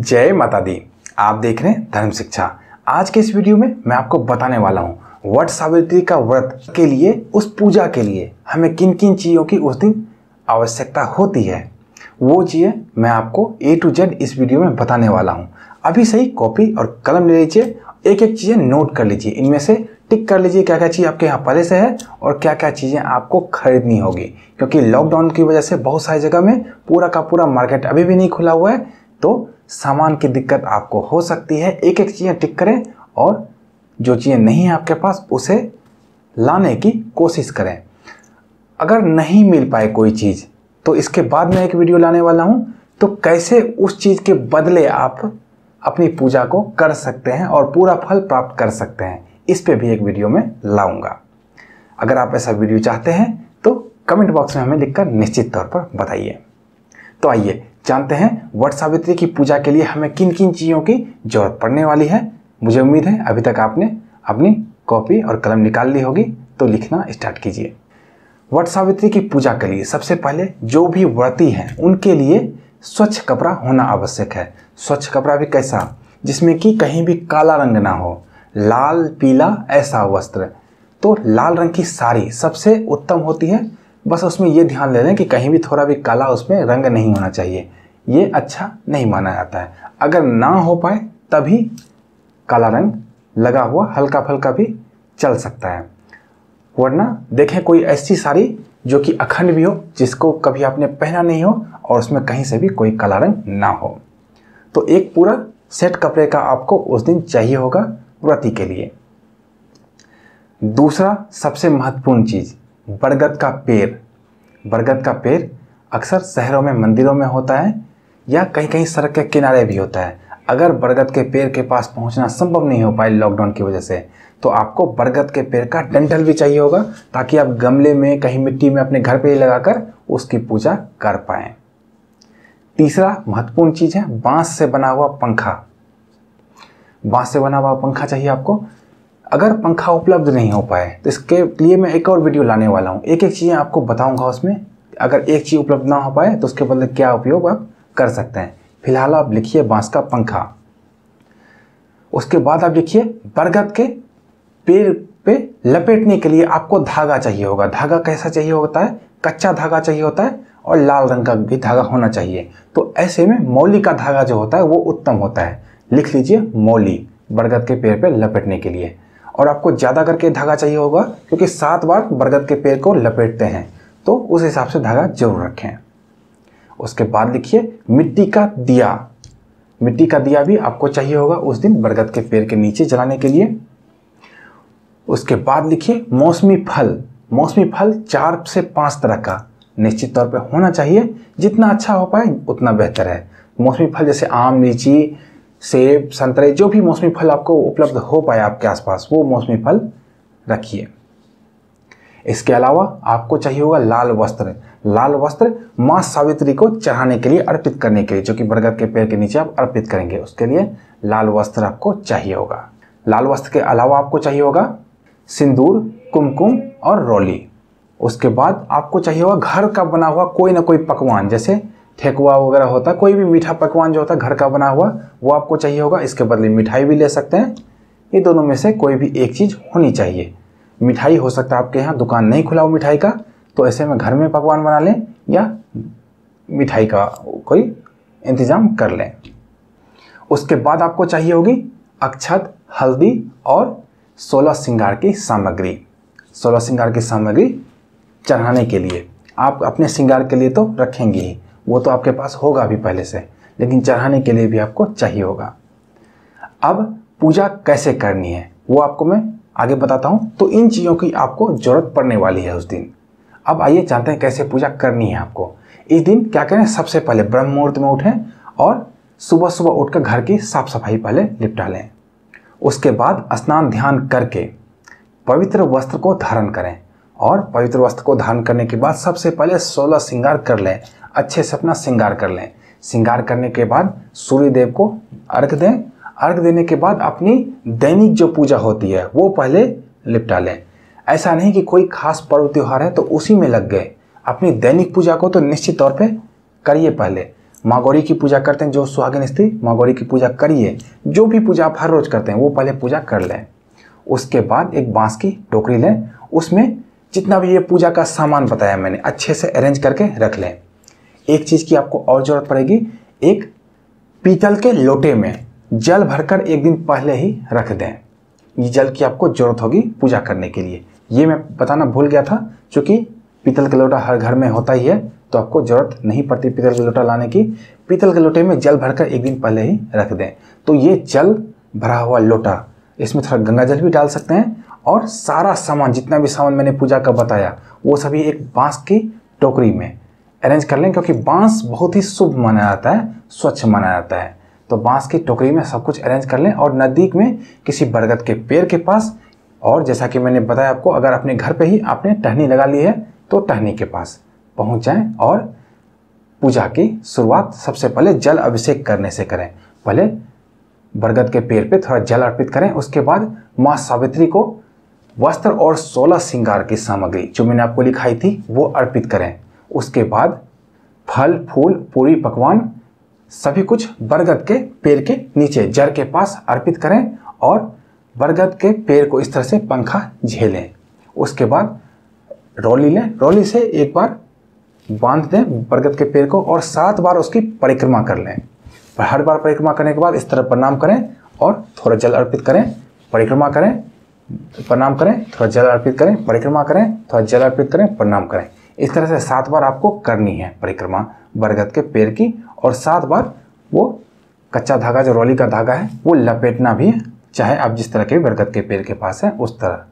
जय माता दी आप देख रहे हैं धर्म शिक्षा आज के इस वीडियो में मैं आपको बताने वाला हूँ वट सावित्री का व्रत के लिए उस पूजा के लिए हमें किन किन चीज़ों की उस दिन आवश्यकता होती है वो चीज़ें मैं आपको ए टू जेड इस वीडियो में बताने वाला हूँ अभी सही कॉपी और कलम ले लीजिए एक एक चीज़ें नोट कर लीजिए इनमें से टिक कर लीजिए क्या क्या चीज़ आपके यहाँ पहले से है और क्या क्या चीज़ें आपको खरीदनी होगी क्योंकि लॉकडाउन की वजह से बहुत सारी जगह में पूरा का पूरा मार्केट अभी भी नहीं खुला हुआ है तो सामान की दिक्कत आपको हो सकती है एक एक चीज़ें टिक करें और जो चीज़ें नहीं है आपके पास उसे लाने की कोशिश करें अगर नहीं मिल पाए कोई चीज़ तो इसके बाद मैं एक वीडियो लाने वाला हूँ तो कैसे उस चीज़ के बदले आप अपनी पूजा को कर सकते हैं और पूरा फल प्राप्त कर सकते हैं इस पर भी एक वीडियो में लाऊंगा अगर आप ऐसा वीडियो चाहते हैं तो कमेंट बॉक्स में हमें लिखकर निश्चित तौर पर बताइए तो आइए जानते हैं वट सावित्री की पूजा के लिए हमें किन किन चीज़ों की जरूरत पड़ने वाली है मुझे उम्मीद है अभी तक आपने अपनी कॉपी और कलम निकाल ली होगी तो लिखना स्टार्ट कीजिए वट सावित्री की पूजा के लिए सबसे पहले जो भी व्रती हैं उनके लिए स्वच्छ कपड़ा होना आवश्यक है स्वच्छ कपड़ा भी कैसा जिसमें कि कहीं भी काला रंग ना हो लाल पीला ऐसा वस्त्र तो लाल रंग की साड़ी सबसे उत्तम होती है बस उसमें ये ध्यान ले लें कि कहीं भी थोड़ा भी काला उसमें रंग नहीं होना चाहिए ये अच्छा नहीं माना जाता है अगर ना हो पाए तभी काला रंग लगा हुआ हल्का फल्का भी चल सकता है वरना देखें कोई ऐसी साड़ी जो कि अखंड भी हो जिसको कभी आपने पहना नहीं हो और उसमें कहीं से भी कोई काला रंग ना हो तो एक पूरा सेट कपड़े का आपको उस दिन चाहिए होगा व्रती के लिए दूसरा सबसे महत्वपूर्ण चीज़ बरगद का पेड़ बरगद का पेड़ अक्सर शहरों में मंदिरों में होता है या कहीं कहीं सड़क के किनारे भी होता है अगर बरगद के पेड़ के पास पहुंचना संभव नहीं हो पाए लॉकडाउन की वजह से तो आपको बरगद के पेड़ का डंठल भी चाहिए होगा ताकि आप गमले में कहीं मिट्टी में अपने घर पर ही लगाकर उसकी पूजा कर पाए तीसरा महत्वपूर्ण चीज़ है बांस से बना हुआ पंखा बांस से बना हुआ पंखा चाहिए आपको अगर पंखा उपलब्ध नहीं हो पाए तो इसके लिए मैं एक और वीडियो लाने वाला हूँ एक एक चीज़ें आपको बताऊँगा उसमें अगर एक चीज़ उपलब्ध ना हो पाए तो उसके बदले क्या उपयोग आप कर सकते हैं फिलहाल आप लिखिए बांस का पंखा उसके बाद आप लिखिए बरगद के पेड़ पे लपेटने के लिए आपको धागा चाहिए होगा धागा कैसा चाहिए होता है कच्चा धागा चाहिए होता है और लाल रंग का भी धागा होना चाहिए तो ऐसे में मौली का धागा जो होता है वो उत्तम होता है लिख लीजिए मौली बरगद के पेड़ पे लपेटने के लिए और आपको ज़्यादा करके धागा चाहिए होगा क्योंकि सात बार बरगद के पेड़ को लपेटते हैं तो उस हिसाब से धागा जरूर रखें उसके बाद लिखिए मिट्टी का दिया मिट्टी का दिया भी आपको चाहिए होगा उस दिन बरगद के पेड़ के नीचे जलाने के लिए उसके बाद लिखिए मौसमी फल मौसमी फल चार से पाँच तरह का निश्चित तौर पे होना चाहिए जितना अच्छा हो पाए उतना बेहतर है मौसमी फल जैसे आम लीची सेब संतरे जो भी मौसमी फल आपको उपलब्ध हो पाए आपके आसपास वो मौसमी फल रखिए इसके अलावा आपको चाहिए होगा लाल वस्त्र लाल वस्त्र माँ सावित्री को चढ़ाने के लिए अर्पित करने के लिए जो कि बरगद के पेड़ के नीचे आप अर्पित करेंगे उसके लिए लाल वस्त्र आपको चाहिए होगा लाल वस्त्र के अलावा आपको चाहिए होगा सिंदूर कुमकुम और रोली उसके बाद आपको चाहिए होगा घर का बना हुआ कोई ना कोई पकवान जैसे ठेकुआ वगैरह होता है कोई भी मीठा पकवान जो होता है घर का बना हुआ वो आपको चाहिए होगा इसके बदले मिठाई भी ले सकते हैं ये दोनों में से कोई भी एक चीज़ होनी चाहिए मिठाई हो सकता है आपके यहाँ दुकान नहीं खुला हो मिठाई का तो ऐसे में घर में पकवान बना लें या मिठाई का कोई इंतज़ाम कर लें उसके बाद आपको चाहिए होगी अक्षत हल्दी और सोलह श्रृंगार की सामग्री सोलह श्रृंगार की सामग्री चढ़ाने के लिए आप अपने श्रृंगार के लिए तो रखेंगे ही वो तो आपके पास होगा भी पहले से लेकिन चढ़ाने के लिए भी आपको चाहिए होगा अब पूजा कैसे करनी है वो आपको मैं आगे बताता हूँ तो इन चीज़ों की आपको ज़रूरत पड़ने वाली है उस दिन अब आइए जानते हैं कैसे पूजा करनी है आपको इस दिन क्या करें सबसे पहले ब्रह्म मुहूर्त में उठें और सुबह सुबह उठकर घर की साफ सफाई पहले निपटा लें उसके बाद स्नान ध्यान करके पवित्र वस्त्र को धारण करें और पवित्र वस्त्र को धारण करने के बाद सबसे पहले सोलह श्रृंगार कर लें अच्छे से अपना श्रृंगार कर लें श्रृंगार करने के बाद सूर्यदेव को अर्घ दें अर्घ देने के बाद अपनी दैनिक जो पूजा होती है वो पहले निपटा लें ऐसा नहीं कि कोई खास पर्व त्यौहार है तो उसी में लग गए अपनी दैनिक पूजा को तो निश्चित तौर पे करिए पहले मागौरी की पूजा करते हैं जो सुहागिन स्त्री मागौरी की पूजा करिए जो भी पूजा आप हर रोज़ करते हैं वो पहले पूजा कर लें उसके बाद एक बांस की टोकरी लें उसमें जितना भी ये पूजा का सामान बताया मैंने अच्छे से अरेंज करके रख लें एक चीज़ की आपको और ज़रूरत पड़ेगी एक पीतल के लोटे में जल भरकर एक दिन पहले ही रख दें ये जल की आपको ज़रूरत होगी पूजा करने के लिए ये मैं बताना भूल गया था क्योंकि पीतल का लोटा हर घर में होता ही है तो आपको ज़रूरत नहीं पड़ती पीतल का लोटा लाने की पीतल के लोटे में जल भरकर एक दिन पहले ही रख दें तो ये जल भरा हुआ लोटा इसमें थोड़ा गंगा जल भी डाल सकते हैं और सारा सामान जितना भी सामान मैंने पूजा का बताया वो सभी एक बांस की टोकरी में अरेंज कर लें क्योंकि बांस बहुत ही शुभ माना जाता है स्वच्छ माना जाता है तो बांस की टोकरी में सब कुछ अरेंज कर लें और नज़दीक में किसी बरगद के पेड़ के पास और जैसा कि मैंने बताया आपको अगर अपने घर पे ही आपने टहनी लगा ली है तो टहनी के पास पहुंच जाएँ और पूजा की शुरुआत सबसे पहले जल अभिषेक करने से करें पहले बरगद के पेड़ पे थोड़ा जल अर्पित करें उसके बाद माँ सावित्री को वस्त्र और सोलह श्रृंगार की सामग्री जो मैंने आपको लिखाई थी वो अर्पित करें उसके बाद फल फूल पूरी पकवान सभी कुछ बरगद के पेड़ के नीचे जड़ के पास अर्पित करें और बरगद के पेड़ को इस तरह से पंखा झेलें उसके बाद रोली लें रोली से एक बार बांध दें बरगद के पेड़ को और सात बार उसकी परिक्रमा कर लें पर हर बार परिक्रमा करने के बाद इस तरह प्रणाम करें और थोड़ा जल अर्पित करें परिक्रमा करें प्रणाम करें थोड़ा जल अर्पित करें परिक्रमा करें थोड़ा जल अर्पित करें प्रणाम करें इस तरह से सात बार आपको करनी है परिक्रमा बरगद के पेड़ की और सात बार वो कच्चा धागा जो रौली का धागा है वो लपेटना भी है चाहे आप जिस तरह के बरगद के पेड़ के पास है उस तरह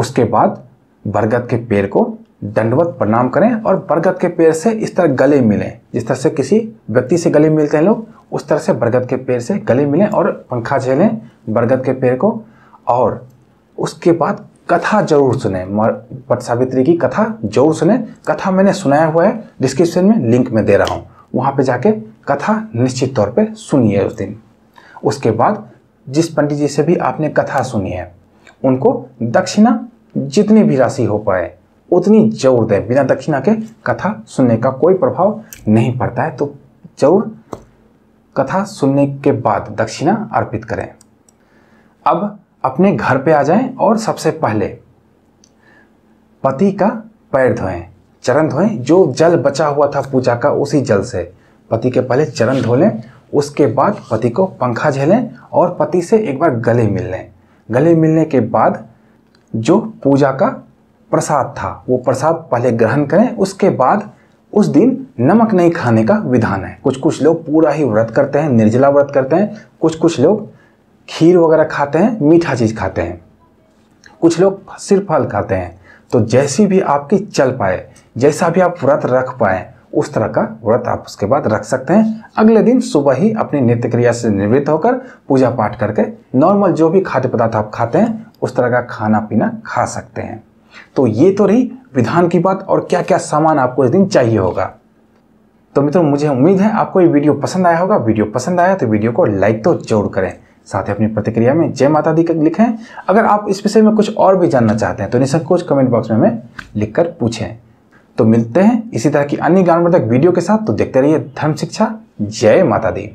उसके बाद बरगद के पेड़ को दंडवत प्रणाम करें और बरगद के पेड़ से इस तरह गले मिलें जिस तरह से किसी व्यक्ति से गले मिलते हैं लोग उस तरह से बरगद के पेड़ से गले मिलें और पंखा झेलें बरगद के पेड़ को और उसके बाद कथा जरूर सुने पट सावित्री की कथा जरूर सुने कथा मैंने सुनाया हुआ है डिस्क्रिप्शन में लिंक में दे रहा हूँ वहाँ पे जाके कथा निश्चित तौर पे सुनिए उस दिन उसके बाद जिस पंडित जी से भी आपने कथा सुनी है उनको दक्षिणा जितनी भी राशि हो पाए उतनी जरूर दें बिना दक्षिणा के कथा सुनने का कोई प्रभाव नहीं पड़ता है तो जरूर कथा सुनने के बाद दक्षिणा अर्पित करें अब अपने घर पे आ जाएं और सबसे पहले पति का पैर धोएं चरण धोएं जो जल बचा हुआ था पूजा का उसी जल से पति के पहले चरण धो लें उसके बाद पति को पंखा झेलें और पति से एक बार गले मिल लें गले मिलने के बाद जो पूजा का प्रसाद था वो प्रसाद पहले ग्रहण करें उसके बाद उस दिन नमक नहीं खाने का विधान है कुछ कुछ लोग पूरा ही व्रत करते हैं निर्जला व्रत करते हैं कुछ कुछ लोग खीर वगैरह खाते हैं मीठा चीज़ खाते हैं कुछ लोग सिर्फ फल खाते हैं तो जैसी भी आपकी चल पाए जैसा भी आप व्रत रख पाए उस तरह का व्रत आप उसके बाद रख सकते हैं अगले दिन सुबह ही अपनी नित्य क्रिया से निवृत्त होकर पूजा पाठ करके नॉर्मल जो भी खाद्य पदार्थ आप खाते हैं उस तरह का खाना पीना खा सकते हैं तो ये तो रही विधान की बात और क्या क्या सामान आपको इस दिन चाहिए होगा तो मित्रों मुझे उम्मीद है आपको ये वीडियो पसंद आया होगा वीडियो पसंद आया तो वीडियो को लाइक तो जरूर करें साथ ही अपनी प्रतिक्रिया में जय माता दी लिखें अगर आप इस विषय में कुछ और भी जानना चाहते हैं तो निसंकोच कमेंट बॉक्स में हमें लिखकर पूछें तो मिलते हैं इसी तरह की अन्य ज्ञानवर्धक वीडियो के साथ तो देखते रहिए धर्म शिक्षा जय माता दी